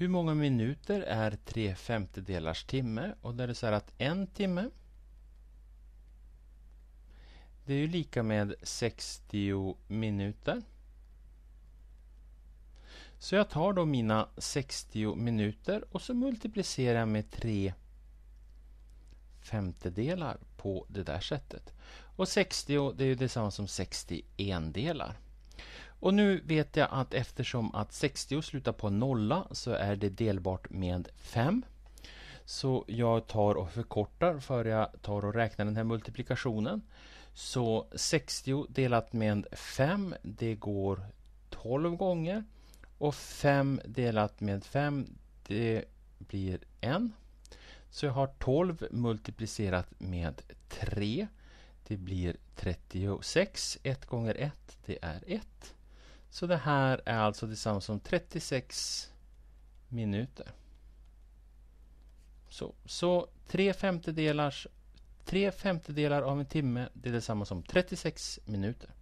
Hur många minuter är tre femtedelars timme? Och där är det så här att en timme det är ju lika med 60 minuter. Så jag tar då mina 60 minuter och så multiplicerar jag med 3 femtedelar på det där sättet. Och 60 det är ju detsamma som 60 endelar. Och nu vet jag att eftersom att 60 slutar på nolla så är det delbart med 5. Så jag tar och förkortar för jag tar och räknar den här multiplikationen. Så 60 delat med 5 det går 12 gånger. Och 5 delat med 5 det blir 1. Så jag har 12 multiplicerat med 3. Det blir 36. 1 gånger 1 det är 1. Så det här är alltså detsamma som 36 minuter. Så, så tre, femtedelars, tre femtedelar av en timme det är detsamma som 36 minuter.